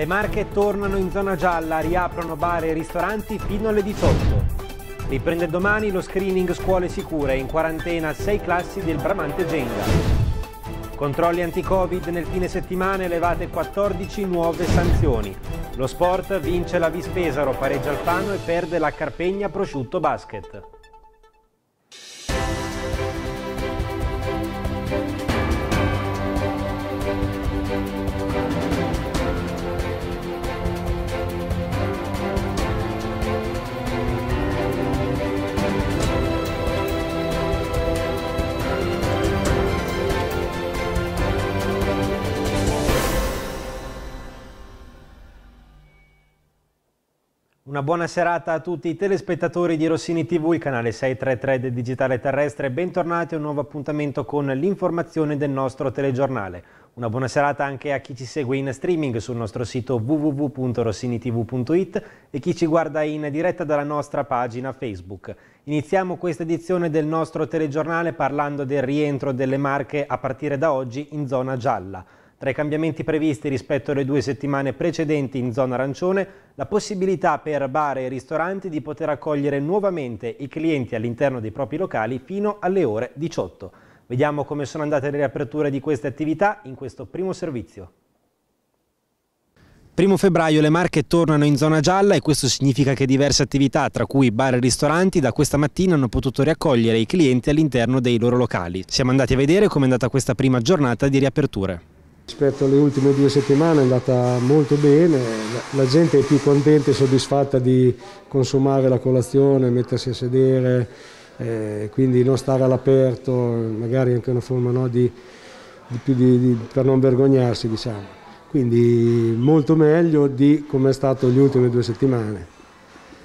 Le Marche tornano in zona gialla, riaprono bar e ristoranti fino alle 18. Riprende domani lo screening scuole sicure, in quarantena 6 classi del Bramante Genga. Controlli anti-Covid nel fine settimana elevate 14 nuove sanzioni. Lo sport vince la Vispesaro, pareggia Alfano e perde la Carpegna Prosciutto Basket. Una buona serata a tutti i telespettatori di Rossini TV, il canale 633 del Digitale Terrestre. Bentornati a un nuovo appuntamento con l'informazione del nostro telegiornale. Una buona serata anche a chi ci segue in streaming sul nostro sito www.rossinitv.it e chi ci guarda in diretta dalla nostra pagina Facebook. Iniziamo questa edizione del nostro telegiornale parlando del rientro delle Marche a partire da oggi in zona gialla. Tra i cambiamenti previsti rispetto alle due settimane precedenti in zona arancione, la possibilità per bar e ristoranti di poter accogliere nuovamente i clienti all'interno dei propri locali fino alle ore 18. Vediamo come sono andate le riaperture di queste attività in questo primo servizio. Primo febbraio le Marche tornano in zona gialla e questo significa che diverse attività, tra cui bar e ristoranti, da questa mattina hanno potuto riaccogliere i clienti all'interno dei loro locali. Siamo andati a vedere come è andata questa prima giornata di riaperture. Rispetto alle ultime due settimane è andata molto bene, la gente è più contenta e soddisfatta di consumare la colazione, mettersi a sedere, eh, quindi non stare all'aperto, magari anche una forma no, di, di di, per non vergognarsi diciamo. Quindi molto meglio di come è stato le ultime due settimane.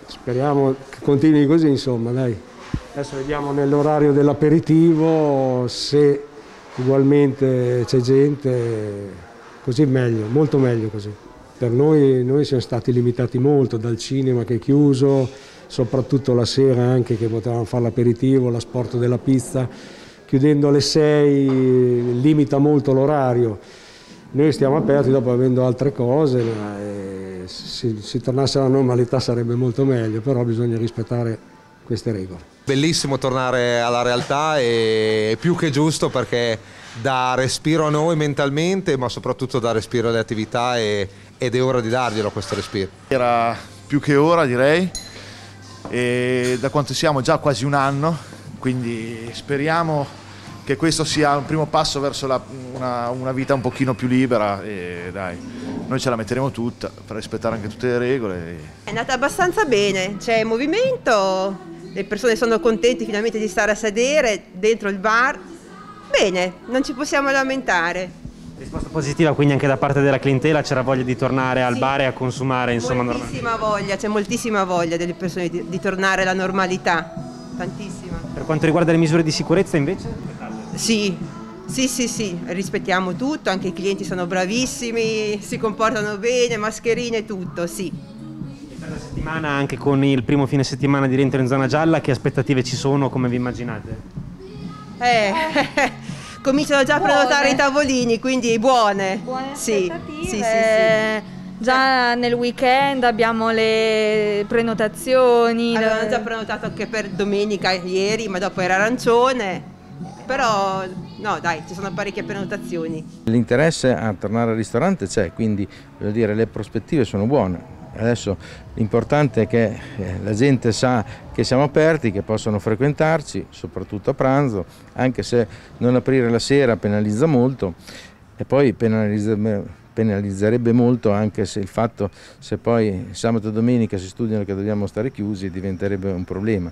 Speriamo che continui così insomma dai. Adesso vediamo nell'orario dell'aperitivo se ugualmente c'è gente, così meglio, molto meglio così. Per noi, noi siamo stati limitati molto dal cinema che è chiuso, soprattutto la sera anche che potevamo fare l'aperitivo, l'asporto della pizza, chiudendo alle 6 limita molto l'orario. Noi stiamo aperti dopo avendo altre cose, ma eh, se si tornasse alla normalità sarebbe molto meglio, però bisogna rispettare queste regole. Bellissimo tornare alla realtà e più che giusto perché dà respiro a noi mentalmente ma soprattutto dà respiro alle attività e, ed è ora di darglielo questo respiro. Era più che ora direi e da quanto siamo già quasi un anno quindi speriamo che questo sia un primo passo verso la, una, una, vita un pochino più libera e dai, noi ce la metteremo tutta per rispettare anche tutte le regole. È andata abbastanza bene, c'è movimento, le persone sono contenti finalmente di stare a sedere dentro il bar. Bene, non ci possiamo lamentare. Risposta positiva quindi anche da parte della clientela, c'era voglia di tornare al sì, bar e a consumare insomma moltissima voglia, c'è moltissima voglia delle persone di, di, tornare alla normalità, tantissima. Per quanto riguarda le misure di sicurezza invece? Sì, sì, sì, sì, rispettiamo tutto, anche i clienti sono bravissimi, si comportano bene, mascherine, tutto, sì la settimana anche con il primo fine settimana di rientro in zona gialla, che aspettative ci sono, come vi immaginate? Eh, cominciano già a prenotare i tavolini, quindi buone. Buone sì. Sì, sì, sì. Già nel weekend abbiamo le prenotazioni. Avevano già prenotato anche per domenica ieri, ma dopo era arancione. Però no, dai, ci sono parecchie prenotazioni. L'interesse a tornare al ristorante c'è, quindi voglio dire, le prospettive sono buone. Adesso l'importante è che eh, la gente sa che siamo aperti, che possono frequentarci, soprattutto a pranzo, anche se non aprire la sera penalizza molto e poi penalizza, penalizzerebbe molto anche se il fatto se poi sabato e domenica si studiano che dobbiamo stare chiusi diventerebbe un problema.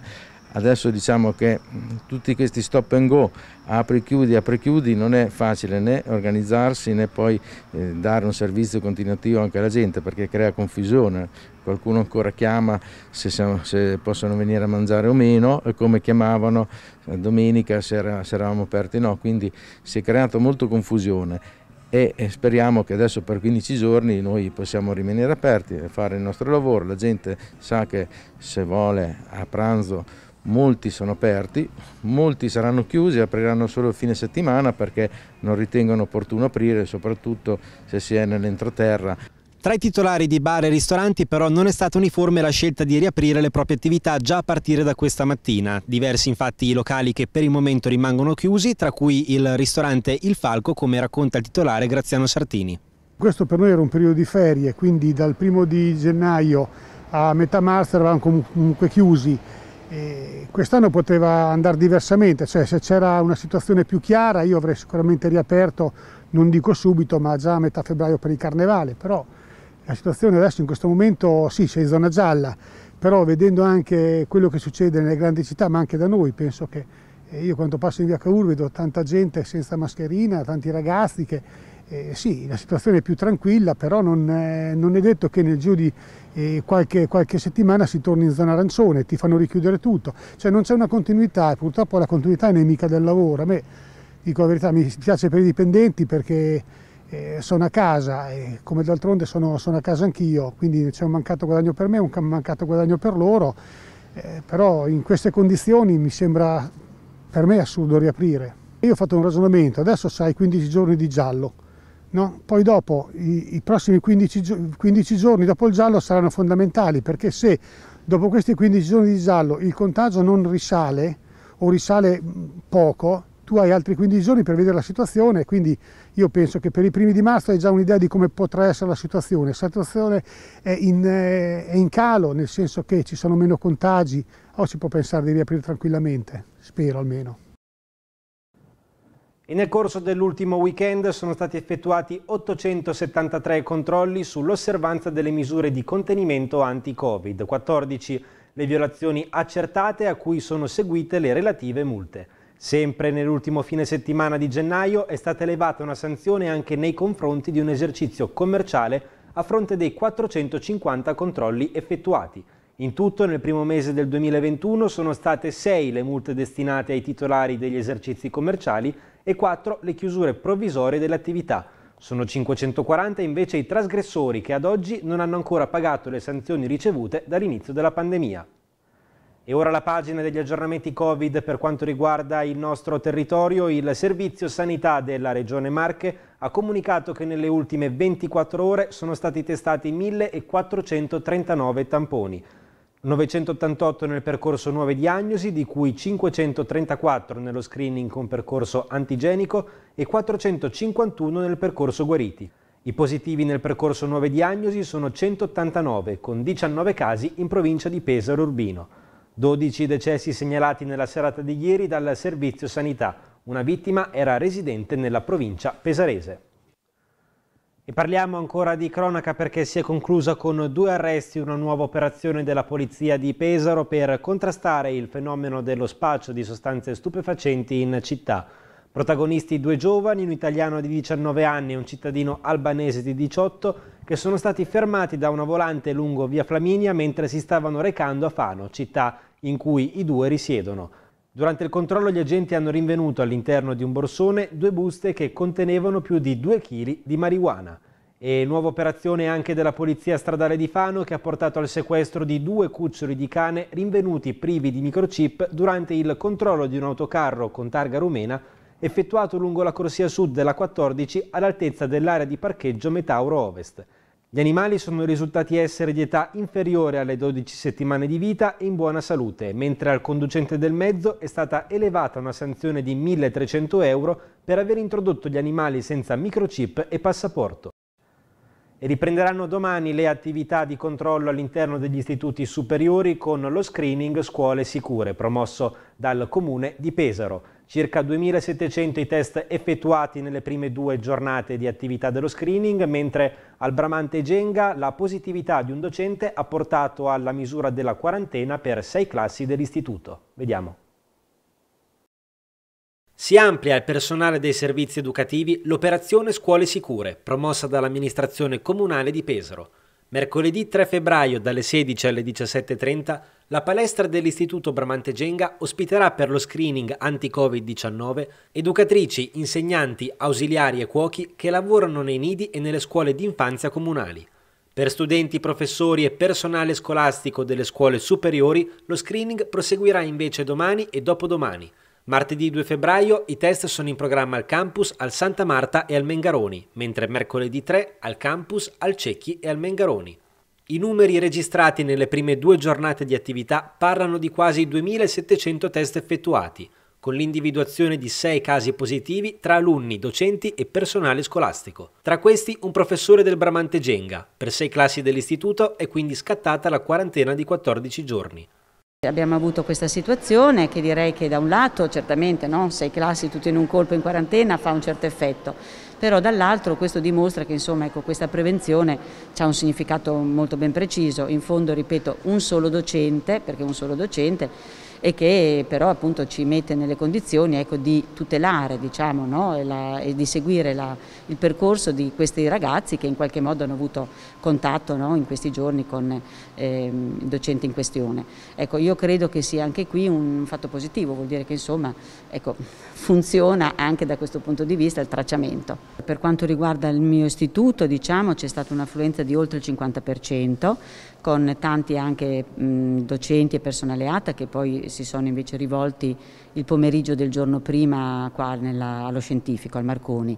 Adesso diciamo che mm, tutti questi stop and go, apri chiudi, apri chiudi, non è facile né organizzarsi né poi eh, dare un servizio continuativo anche alla gente perché crea confusione. Qualcuno ancora chiama se, siamo, se possono venire a mangiare o meno e come chiamavano eh, domenica se, era, se eravamo aperti o no, quindi si è creata molta confusione e speriamo che adesso per 15 giorni noi possiamo rimanere aperti e fare il nostro lavoro, la gente sa che se vuole a pranzo molti sono aperti, molti saranno chiusi, apriranno solo il fine settimana perché non ritengono opportuno aprire, soprattutto se si è nell'entroterra. Tra i titolari di bar e ristoranti però non è stata uniforme la scelta di riaprire le proprie attività già a partire da questa mattina. Diversi infatti i locali che per il momento rimangono chiusi, tra cui il ristorante Il Falco, come racconta il titolare Graziano Sartini. Questo per noi era un periodo di ferie, quindi dal primo di gennaio a metà marzo eravamo comunque chiusi Quest'anno poteva andare diversamente, cioè se c'era una situazione più chiara io avrei sicuramente riaperto, non dico subito, ma già a metà febbraio per il carnevale, però la situazione adesso in questo momento sì, c'è in zona gialla, però vedendo anche quello che succede nelle grandi città, ma anche da noi, penso che eh, io quando passo in via Caur vedo tanta gente senza mascherina, tanti ragazzi che eh, sì, la situazione è più tranquilla, però non, eh, non è detto che nel giro di e qualche, qualche, settimana si torna in zona arancione, ti fanno richiudere tutto, cioè non c'è una continuità e purtroppo la continuità è nemica del lavoro. A me, dico la verità, mi piace per i dipendenti perché eh, sono a casa e come d'altronde sono, sono, a casa anch'io, quindi c'è un mancato guadagno per me, un mancato guadagno per loro, eh, però in queste condizioni mi sembra per me assurdo riaprire. Io ho fatto un ragionamento, adesso sai 15 giorni di giallo, No? Poi dopo i, i prossimi 15, 15 giorni dopo il giallo saranno fondamentali perché se dopo questi 15 giorni di giallo il contagio non risale o risale poco, tu hai altri 15 giorni per vedere la situazione, quindi io penso che per i primi di marzo hai già un'idea di come potrà essere la situazione. La situazione è in, eh, è in, calo, nel senso che ci sono meno contagi, o si può pensare di riaprire tranquillamente, spero almeno. E nel corso dell'ultimo weekend sono stati effettuati 873 controlli sull'osservanza delle misure di contenimento anti-Covid, 14 le violazioni accertate a cui sono seguite le relative multe. Sempre nell'ultimo fine settimana di gennaio è stata elevata una sanzione anche nei confronti di un esercizio commerciale a fronte dei 450 controlli effettuati. In tutto nel primo mese del 2021 sono state 6 le multe destinate ai titolari degli esercizi commerciali e 4 le chiusure provvisorie dell'attività. Sono 540 invece i trasgressori che ad oggi non hanno ancora pagato le sanzioni ricevute dall'inizio della pandemia. E ora la pagina degli aggiornamenti Covid per quanto riguarda il nostro territorio. Il Servizio Sanità della Regione Marche ha comunicato che nelle ultime 24 ore sono stati testati 1439 tamponi. 988 nel percorso nuove diagnosi, di cui 534 nello screening con percorso antigenico e 451 nel percorso guariti. I positivi nel percorso nuove diagnosi sono 189, con 19 casi in provincia di Pesaro Urbino. 12 decessi segnalati nella serata di ieri dal Servizio Sanità. Una vittima era residente nella provincia pesarese. E parliamo ancora di cronaca perché si è conclusa con due arresti una nuova operazione della polizia di Pesaro per contrastare il fenomeno dello spaccio di sostanze stupefacenti in città. Protagonisti due giovani, un italiano di 19 anni e un cittadino albanese di 18, che sono stati fermati da una volante lungo via Flaminia mentre si stavano recando a Fano, città in cui i due risiedono. Durante il controllo gli agenti hanno rinvenuto all'interno di un borsone due buste che contenevano più di 2 kg di marijuana. E nuova operazione anche della Polizia Stradale di Fano che ha portato al sequestro di due cuccioli di cane rinvenuti privi di microchip durante il controllo di un autocarro con targa rumena effettuato lungo la corsia sud della 14 all'altezza dell'area di parcheggio Metauro Ovest. Gli animali sono risultati essere di età inferiore alle 12 settimane di vita e in buona salute, mentre al conducente del mezzo è stata elevata una sanzione di 1.300 euro per aver introdotto gli animali senza microchip e passaporto. E riprenderanno domani le attività di controllo all'interno degli istituti superiori con lo screening Scuole Sicure, promosso dal Comune di Pesaro circa 2.700 i test effettuati nelle prime due giornate di attività dello screening, mentre al Bramante Genga la positività di un docente ha portato alla misura della quarantena per sei classi dell'istituto. Vediamo. Si amplia al personale dei servizi educativi l'operazione Scuole Sicure, promossa dall'amministrazione comunale di Pesaro. Mercoledì 3 febbraio dalle 16 alle 17.30 la palestra dell'Istituto Bramante Genga ospiterà per lo screening anti-Covid-19 educatrici, insegnanti, ausiliari e cuochi che lavorano nei nidi e nelle scuole d'infanzia comunali. Per studenti, professori e personale scolastico delle scuole superiori lo screening proseguirà invece domani e dopodomani. Martedì 2 febbraio i test sono in programma al campus, al Santa Marta e al Mengaroni, mentre mercoledì 3 al campus, al Cecchi e al Mengaroni. I numeri registrati nelle prime due giornate di attività parlano di quasi 2.700 test effettuati, con l'individuazione di sei casi positivi tra alunni, docenti e personale scolastico. Tra questi un professore del Bramante Genga. Per sei classi dell'istituto è quindi scattata la quarantena di 14 giorni. Abbiamo avuto questa situazione che direi che da un lato certamente no, sei classi tutti in un colpo in quarantena fa un certo effetto, però dall'altro questo dimostra che insomma, ecco, questa prevenzione ha un significato molto ben preciso, in fondo ripeto un solo docente, perché un solo docente e che però appunto ci mette nelle condizioni ecco, di tutelare diciamo, no? e, la, e, di seguire la, il percorso di questi ragazzi che in qualche modo hanno avuto contatto no? in questi giorni con eh, il docente in questione. Ecco, io credo che sia anche qui un fatto positivo, vuol dire che insomma ecco, funziona anche da questo punto di vista il tracciamento. Per quanto riguarda il mio istituto diciamo, c'è stata un'affluenza di oltre il 50%, con tanti anche mh, docenti e personale ATA che poi si sono invece rivolti il pomeriggio del giorno prima qua nella, allo scientifico, al Marconi.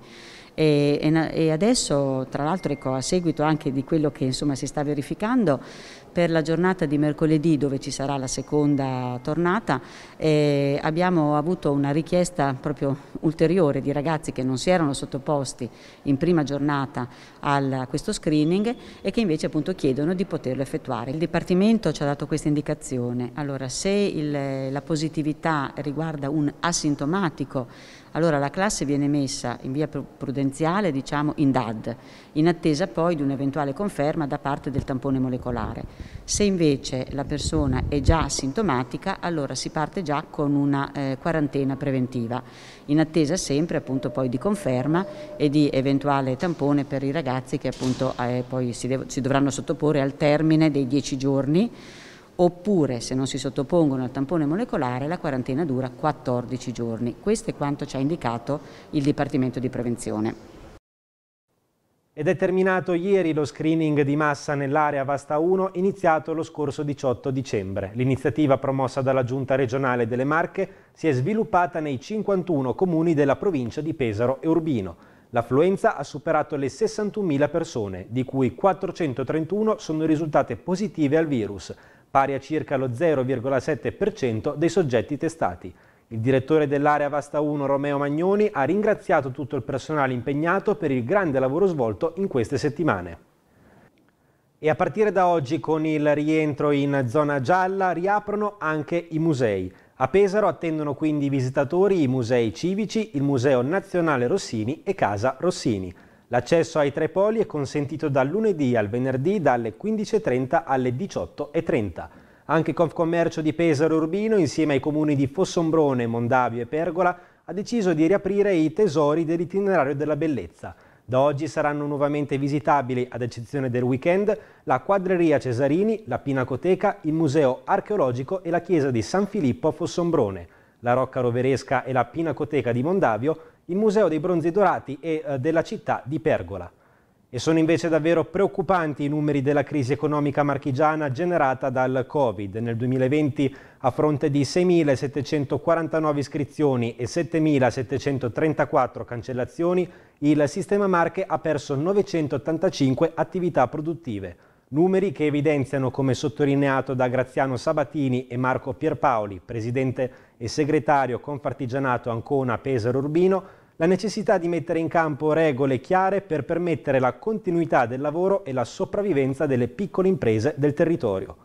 E, e, e adesso, tra l'altro, ecco, a seguito anche di quello che insomma, si sta verificando, per la giornata di mercoledì dove ci sarà la seconda tornata eh, abbiamo avuto una richiesta proprio ulteriore di ragazzi che non si erano sottoposti in prima giornata a questo screening e che invece appunto chiedono di poterlo effettuare. Il Dipartimento ci ha dato questa indicazione, allora se il, la positività riguarda un asintomatico allora la classe viene messa in via prudenziale, diciamo, in DAD, in attesa poi di un'eventuale conferma da parte del tampone molecolare. Se invece la persona è già sintomatica, allora si parte già con una eh, quarantena preventiva, in attesa sempre appunto poi di conferma e di eventuale tampone per i ragazzi che appunto eh, poi si, si dovranno sottoporre al termine dei 10 giorni oppure se non si sottopongono al tampone molecolare la quarantena dura 14 giorni. Questo è quanto ci ha indicato il Dipartimento di Prevenzione. Ed è terminato ieri lo screening di massa nell'area Vasta 1 iniziato lo scorso 18 dicembre. L'iniziativa promossa dalla Giunta regionale delle Marche si è sviluppata nei 51 comuni della provincia di Pesaro e Urbino. L'affluenza ha superato le 61.000 persone, di cui 431 sono risultate positive al virus, pari a circa lo 0,7% dei soggetti testati. Il direttore dell'area Vasta 1 Romeo Magnoni ha ringraziato tutto il personale impegnato per il grande lavoro svolto in queste settimane. E a partire da oggi con il rientro in zona gialla riaprono anche i musei. A Pesaro attendono quindi i visitatori i musei civici, il Museo Nazionale Rossini e Casa Rossini. L'accesso ai tre poli è consentito dal lunedì al venerdì dalle 15.30 alle 18.30. Anche Confcommercio di Pesaro Urbino, insieme ai comuni di Fossombrone, Mondavio e Pergola, ha deciso di riaprire i tesori dell'itinerario della bellezza. Da oggi saranno nuovamente visitabili, ad eccezione del weekend, la quadreria Cesarini, la Pinacoteca, il Museo Archeologico e la Chiesa di San Filippo a Fossombrone. La Rocca Roveresca e la Pinacoteca di Mondavio il Museo dei Bronzi Dorati e eh, della città di Pergola. E sono invece davvero preoccupanti i numeri della crisi economica marchigiana generata dal Covid. Nel 2020, a fronte di 6.749 iscrizioni e 7.734 cancellazioni, il sistema Marche ha perso 985 attività produttive numeri che evidenziano, come sottolineato da Graziano Sabatini e Marco Pierpaoli, presidente e segretario Confartigianato Ancona Pesaro Urbino, la necessità di mettere in campo regole chiare per permettere la continuità del lavoro e la sopravvivenza delle piccole imprese del territorio.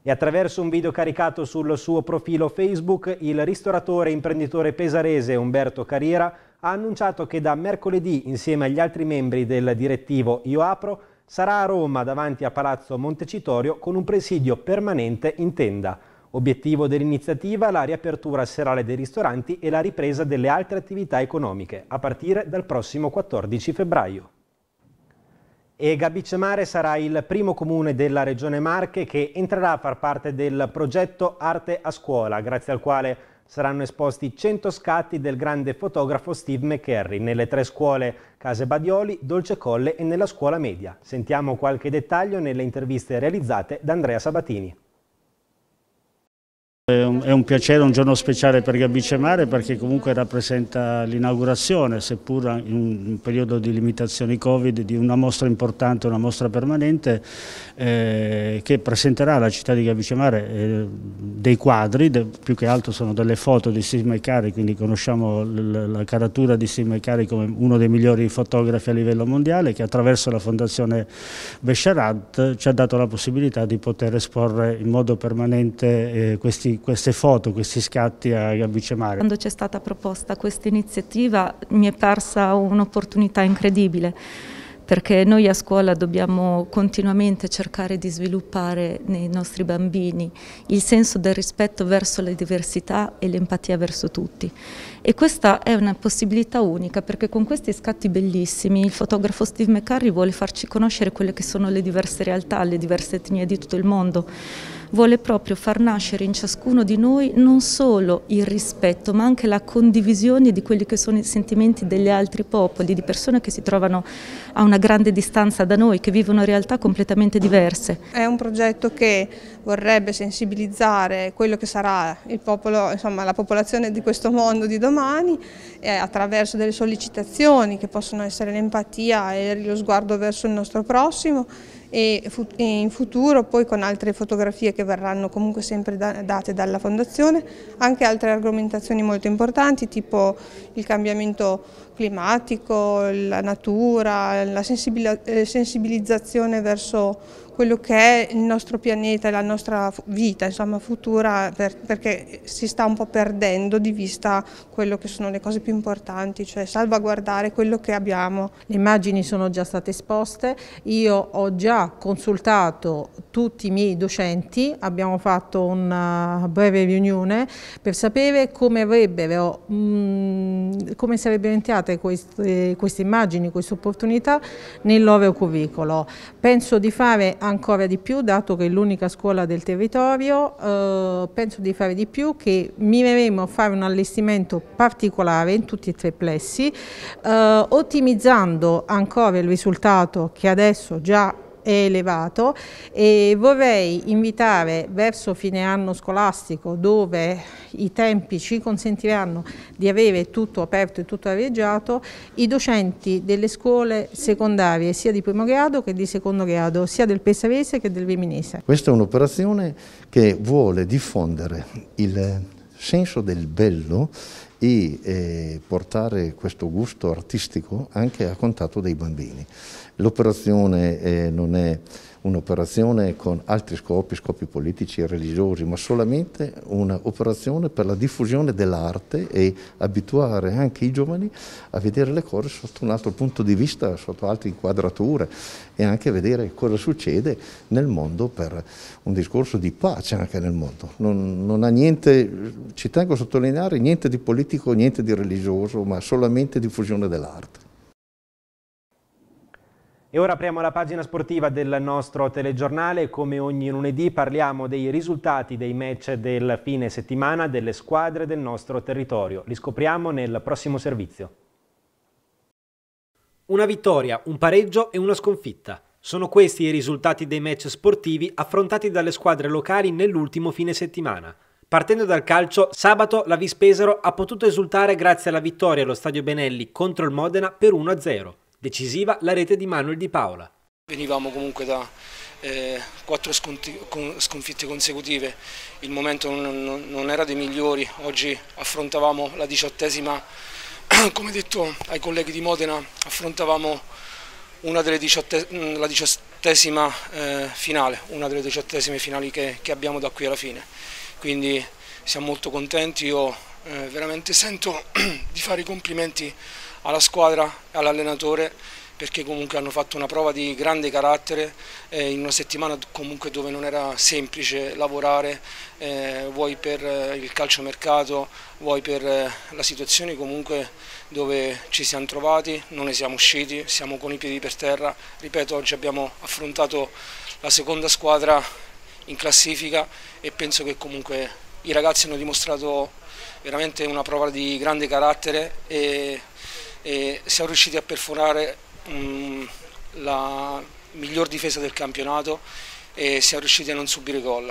E attraverso un video caricato sul suo profilo Facebook, il ristoratore e imprenditore pesarese Umberto Carriera ha annunciato che da mercoledì, insieme agli altri membri del direttivo Io Apro, sarà a Roma davanti a Palazzo Montecitorio con un presidio permanente in tenda. Obiettivo dell'iniziativa la riapertura serale dei ristoranti e la ripresa delle altre attività economiche a partire dal prossimo 14 febbraio. E Gabicemare sarà il primo comune della regione Marche che entrerà a far parte del progetto Arte a Scuola, grazie al quale saranno esposti 100 scatti del grande fotografo Steve McCurry nelle tre scuole Case Badioli, Dolce Colle e nella scuola media. Sentiamo qualche dettaglio nelle interviste realizzate da Andrea Sabatini. È un, piacere, un giorno speciale per Gabice perché comunque rappresenta l'inaugurazione, seppur in un periodo di limitazioni Covid, di una mostra importante, una mostra permanente eh, che presenterà alla città di Gabice eh, dei quadri, de, più che altro sono delle foto di Sisma Icari, quindi conosciamo la caratura di Sisma Icari come uno dei migliori fotografi a livello mondiale che attraverso la fondazione Besharat ci ha dato la possibilità di poter esporre in modo permanente eh, questi queste foto, questi scatti a Gabbice Mare. Quando c'è stata proposta questa iniziativa mi è parsa un'opportunità incredibile perché noi a scuola dobbiamo continuamente cercare di sviluppare nei nostri bambini il senso del rispetto verso la diversità e l'empatia verso tutti e questa è una possibilità unica perché con questi scatti bellissimi il fotografo Steve McCurry vuole farci conoscere quelle che sono le diverse realtà, le diverse etnie di tutto il mondo vuole proprio far nascere in ciascuno di noi non solo il rispetto ma anche la condivisione di quelli che sono i sentimenti degli altri popoli, di persone che si trovano a una grande distanza da noi, che vivono realtà completamente diverse. È un progetto che vorrebbe sensibilizzare quello che sarà il popolo, insomma, la popolazione di questo mondo di domani mani eh, attraverso delle sollecitazioni che possono essere l'empatia e lo sguardo verso il nostro prossimo e, in futuro poi con altre fotografie che verranno comunque sempre date dalla Fondazione, anche altre argomentazioni molto importanti tipo il cambiamento climatico, la natura, la eh, sensibilizzazione verso quello che è il nostro pianeta e la nostra vita insomma, futura per, perché si sta un po' perdendo di vista quello che sono le cose più importanti, cioè salvaguardare quello che abbiamo. Le immagini sono già state esposte, io ho già consultato tutti i miei docenti, abbiamo fatto una uh, breve riunione per sapere come avrebbero, mh, mm, come sarebbero entrate queste, queste immagini, queste opportunità nel loro curriculum. Penso di fare ancora di più, dato che è l'unica scuola del territorio, eh, penso di fare di più, che mireremo a fare un allestimento particolare in tutti e tre i plessi, eh, ottimizzando ancora il risultato che adesso già elevato e vorrei invitare verso fine anno scolastico dove i tempi ci consentiranno di avere tutto aperto e tutto arieggiato i docenti delle scuole secondarie sia di primo grado che di secondo grado sia del Pesarese che del Viminese. Questa è un'operazione che vuole diffondere il senso del bello e eh, portare questo gusto artistico anche a contatto dei bambini. L'operazione eh, non è un'operazione con altri scopi, scopi politici e religiosi, ma solamente un'operazione per la diffusione dell'arte e abituare anche i giovani a vedere le cose sotto un altro punto di vista, sotto altre inquadrature e anche vedere cosa succede nel mondo per un discorso di pace anche nel mondo. Non, non ha niente, ci tengo a sottolineare, niente di politico, niente di religioso, ma solamente diffusione dell'arte. E ora apriamo la pagina sportiva del nostro telegiornale. Come ogni lunedì parliamo dei risultati dei match del fine settimana delle squadre del nostro territorio. Li scopriamo nel prossimo servizio. Una vittoria, un pareggio e una sconfitta. Sono questi i risultati dei match sportivi affrontati dalle squadre locali nell'ultimo fine settimana. Partendo dal calcio, sabato la Vispesero ha potuto esultare grazie alla vittoria allo Stadio Benelli contro il Modena per 1-0. Decisiva la rete di Manuel Di Paola. Venivamo comunque da eh, quattro sconti, con, sconfitte consecutive, il momento non, non, era dei migliori, oggi affrontavamo la diciottesima, come detto ai colleghi di Modena, affrontavamo una delle diciotte, mm, la diciottesima eh, finale, una delle diciottesime finali che, che, abbiamo da qui alla fine, quindi siamo molto contenti, io eh, veramente sento di fare i complimenti alla squadra e all'allenatore perché comunque hanno fatto una prova di grande carattere eh, in una settimana comunque dove non era semplice lavorare eh, vuoi per eh, il calciomercato, vuoi per eh, la situazione comunque dove ci siamo trovati, non ne siamo usciti, siamo con i piedi per terra, ripeto oggi abbiamo affrontato la seconda squadra in classifica e penso che comunque i ragazzi hanno dimostrato veramente una prova di grande carattere e e siamo riusciti a perforare mh, mm, la miglior difesa del campionato e siamo riusciti a non subire gol.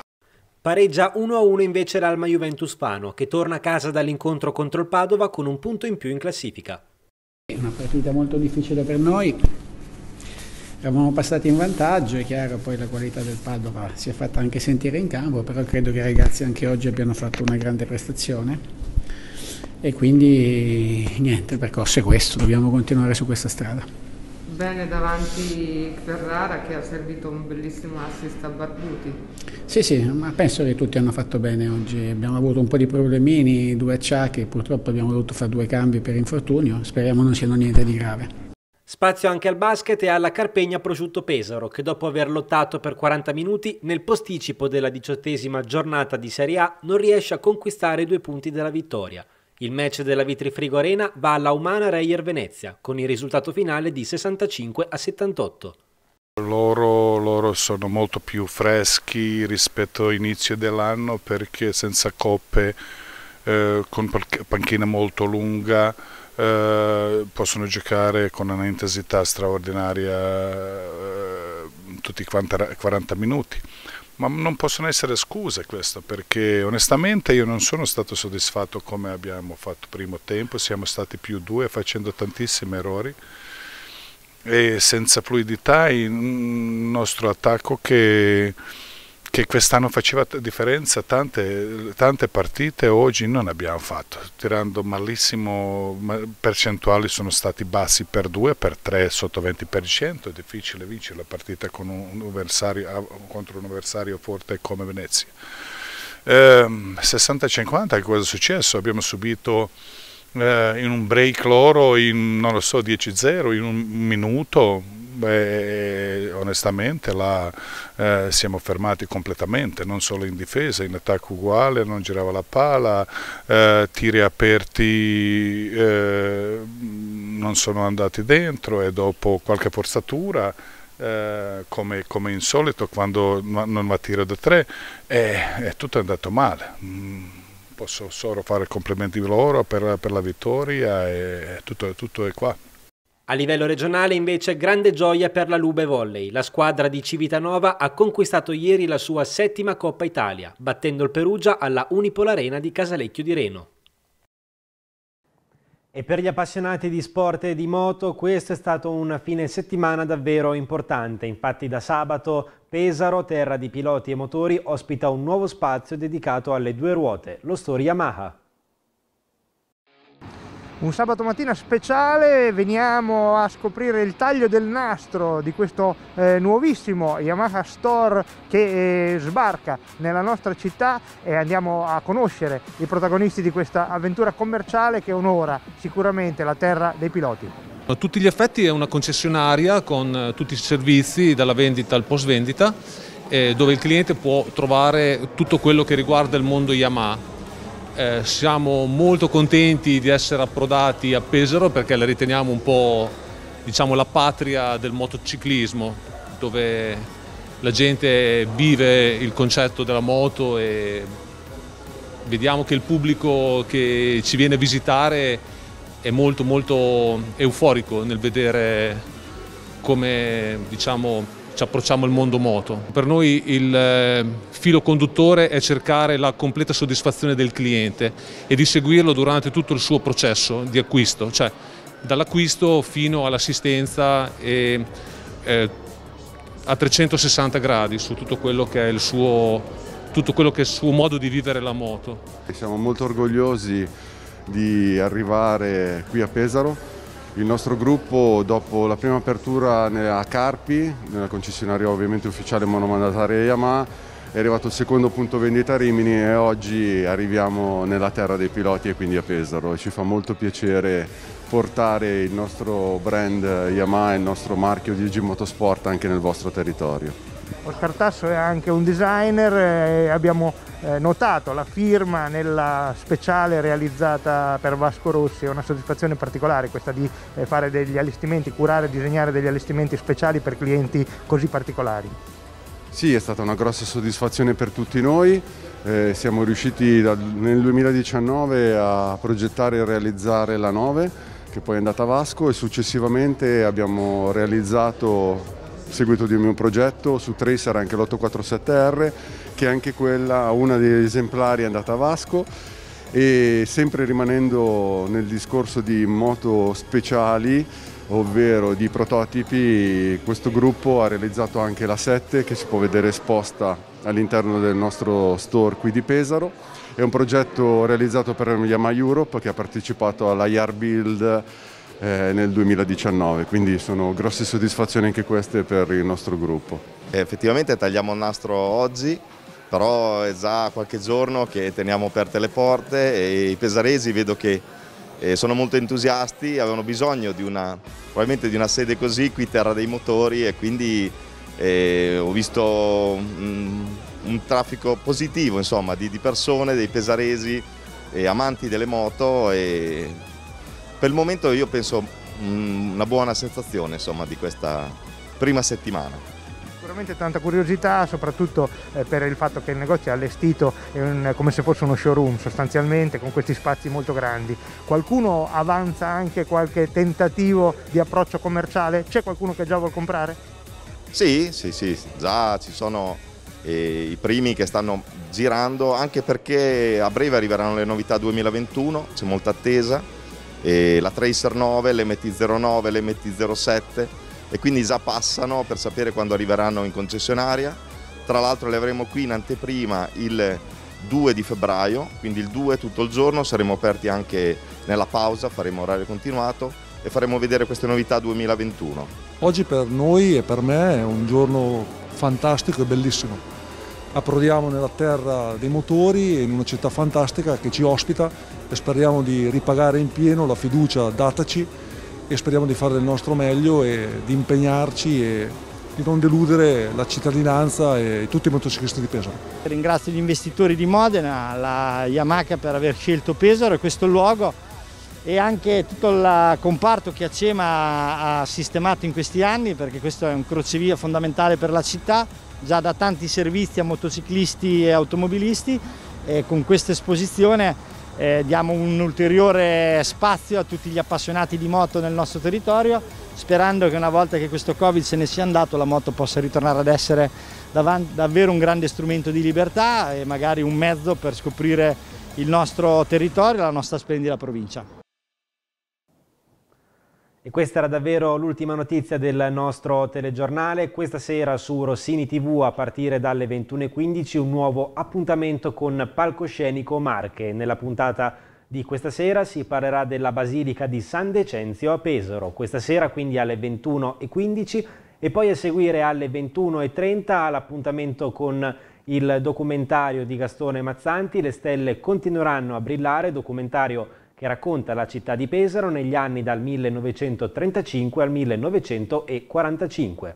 Pareggia 1-1 invece l'Alma Juventus Pano, che torna a casa dall'incontro contro il Padova con un punto in più in classifica. Una partita molto difficile per noi, eravamo passati in vantaggio, è chiaro, poi la qualità del Padova si è fatta anche sentire in campo, però credo che i ragazzi anche oggi abbiano fatto una grande prestazione e quindi niente, il percorso è questo, dobbiamo continuare su questa strada. Bene davanti Ferrara che ha servito un bellissimo assist a Barbuti. Sì, sì, ma penso che tutti hanno fatto bene oggi. Abbiamo avuto un po' di problemini, due acciacchi, purtroppo abbiamo dovuto fare due cambi per infortunio, speriamo non siano niente di grave. Spazio anche al basket e alla Carpegna Prosciutto Pesaro, che dopo aver lottato per 40 minuti, nel posticipo della diciottesima giornata di Serie A non riesce a conquistare i due punti della vittoria. Il match della Vitrifrigo Arena va alla Umana Reyer Venezia con il risultato finale di 65 a 78. Loro, loro sono molto più freschi rispetto all'inizio dell'anno perché senza coppe, eh, con panchina molto lunga, eh, possono giocare con un'intensità straordinaria eh, tutti i 40 minuti ma non possono essere scuse questo perché onestamente io non sono stato soddisfatto come abbiamo fatto primo tempo, siamo stati più due facendo tantissimi errori e senza fluidità il nostro attacco che che quest'anno faceva differenza, tante, tante, partite oggi non abbiamo fatto, tirando malissimo, percentuali sono stati bassi per 2, per 3, sotto 20%, è difficile vincere la partita con un contro un avversario forte come Venezia. Eh, 60-50, cosa è successo? Abbiamo subito eh, in un break loro, in non lo so, 10-0, in un minuto Beh, onestamente là, eh, siamo fermati completamente, non solo in difesa, in attacco uguale, non girava la pala, eh, tiri aperti eh, non sono andati dentro e dopo qualche forzatura eh, come, come, insolito quando non va a tiro da tre è tutto andato male. Mm, posso solo fare complimenti loro per, per la vittoria e tutto, tutto è qua. A livello regionale invece grande gioia per la Lube Volley. La squadra di Civitanova ha conquistato ieri la sua settima Coppa Italia, battendo il Perugia alla Unipol Arena di Casalecchio di Reno. E per gli appassionati di sport e di moto questo è stato un fine settimana davvero importante. Infatti da sabato Pesaro, terra di piloti e motori, ospita un nuovo spazio dedicato alle due ruote, lo Store Yamaha un sabato mattina speciale veniamo a scoprire il taglio del nastro di questo eh, nuovissimo Yamaha Store che eh, sbarca nella nostra città e andiamo a conoscere i protagonisti di questa avventura commerciale che onora sicuramente la terra dei piloti. A tutti gli effetti è una concessionaria con eh, tutti i servizi dalla vendita al post vendita eh, dove il cliente può trovare tutto quello che riguarda il mondo Yamaha eh, siamo molto contenti di essere approdati a Pesaro perché la riteniamo un po' diciamo, la patria del motociclismo, dove la gente vive il concetto della moto e vediamo che il pubblico che ci viene a visitare è molto molto euforico nel vedere come diciamo, ci approcciamo al mondo moto. Per noi il eh, filo conduttore è cercare la completa soddisfazione del cliente e di seguirlo durante tutto il suo processo di acquisto, cioè dall'acquisto fino all'assistenza e eh, a 360 gradi su tutto quello che è il suo, che è il suo modo di vivere la moto. Siamo molto orgogliosi di arrivare qui a Pesaro il nostro gruppo dopo la prima apertura a Carpi, nella concessionaria ovviamente ufficiale monomandataria Yamaha, è arrivato il secondo punto vendita a Rimini e oggi arriviamo nella terra dei piloti e quindi a Pesaro. Ci fa molto piacere portare il nostro brand Yamaha, e il nostro marchio di G Motorsport anche nel vostro territorio. Oscar Tasso è anche un designer eh, e abbiamo eh, notato la firma nella speciale realizzata per Vasco Rossi, è una soddisfazione particolare questa di eh, fare degli allestimenti, curare e disegnare degli allestimenti speciali per clienti così particolari. Sì, è stata una grossa soddisfazione per tutti noi, eh, siamo riusciti da, nel 2019 a progettare e realizzare la 9 che poi è andata a Vasco e successivamente abbiamo realizzato seguito di un mio progetto, su Tracer anche l'847R, che anche quella, una degli esemplari è andata a Vasco e sempre rimanendo nel discorso di moto speciali, ovvero di prototipi, questo gruppo ha realizzato anche la 7 che si può vedere esposta all'interno del nostro store qui di Pesaro. È un progetto realizzato per Yamaha Europe che ha partecipato alla Yard Build eh, nel 2019, quindi sono grosse soddisfazioni anche queste per il nostro gruppo. Effettivamente tagliamo il nastro oggi, però è già qualche giorno che teniamo aperte le porte e i pesaresi vedo che eh, sono molto entusiasti, avevano bisogno di una, probabilmente di una sede così qui Terra dei Motori e quindi eh, ho visto un, un traffico positivo insomma, di, di, persone, dei pesaresi, eh, amanti delle moto e per il momento io penso mm, una buona sensazione insomma, di questa prima settimana. Sicuramente tanta curiosità, soprattutto eh, per il fatto che il negozio è allestito come se fosse uno showroom sostanzialmente, con questi spazi molto grandi. Qualcuno avanza anche qualche tentativo di approccio commerciale? C'è qualcuno che già vuole comprare? Sì, sì, sì, già ci sono eh, i primi che stanno girando, anche perché a breve arriveranno le novità 2021, c'è molta attesa e la Tracer 9, l'MT09, l'MT07 e quindi già passano per sapere quando arriveranno in concessionaria. Tra l'altro le avremo qui in anteprima il 2 di febbraio, quindi il 2 tutto il giorno, saremo aperti anche nella pausa, faremo orario continuato e faremo vedere queste novità 2021. Oggi per noi e per me è un giorno fantastico e bellissimo. Approdiamo nella terra dei motori in una città fantastica che ci ospita speriamo di ripagare in pieno la fiducia dataci e speriamo di fare del nostro meglio e di impegnarci e di non deludere la cittadinanza e tutti i motociclisti di Pesaro. Ringrazio gli investitori di Modena, la Yamaha per aver scelto Pesaro e questo luogo e anche tutto il comparto che Acema ha sistemato in questi anni perché questo è un crocevia fondamentale per la città, già da tanti servizi a motociclisti e automobilisti e con questa esposizione eh, diamo un ulteriore spazio a tutti gli appassionati di moto nel nostro territorio, sperando che una volta che questo Covid se ne sia andato la moto possa ritornare ad essere davanti, davvero un grande strumento di libertà e magari un mezzo per scoprire il nostro territorio e la nostra splendida provincia. E questa era davvero l'ultima notizia del nostro telegiornale. Questa sera su Rossini TV a partire dalle 21.15 un nuovo appuntamento con Palcoscenico Marche. Nella puntata di questa sera si parlerà della Basilica di San Decenzio a Pesaro. Questa sera quindi alle 21.15 e poi a seguire alle 21.30 l'appuntamento con il documentario di Gastone Mazzanti. Le stelle continueranno a brillare, documentario che racconta la città di Pesaro negli anni dal 1935 al 1945.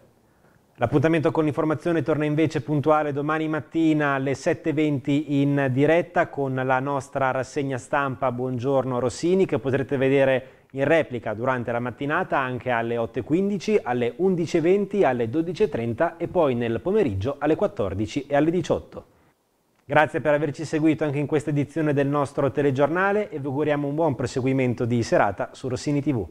L'appuntamento con l'informazione torna invece puntuale domani mattina alle 7.20 in diretta con la nostra rassegna stampa Buongiorno Rossini che potrete vedere in replica durante la mattinata anche alle 8.15, alle 11.20, alle 12.30 e poi nel pomeriggio alle 14 e alle 18. Grazie per averci seguito anche in questa edizione del nostro telegiornale e vi auguriamo un buon proseguimento di serata su Rossini TV.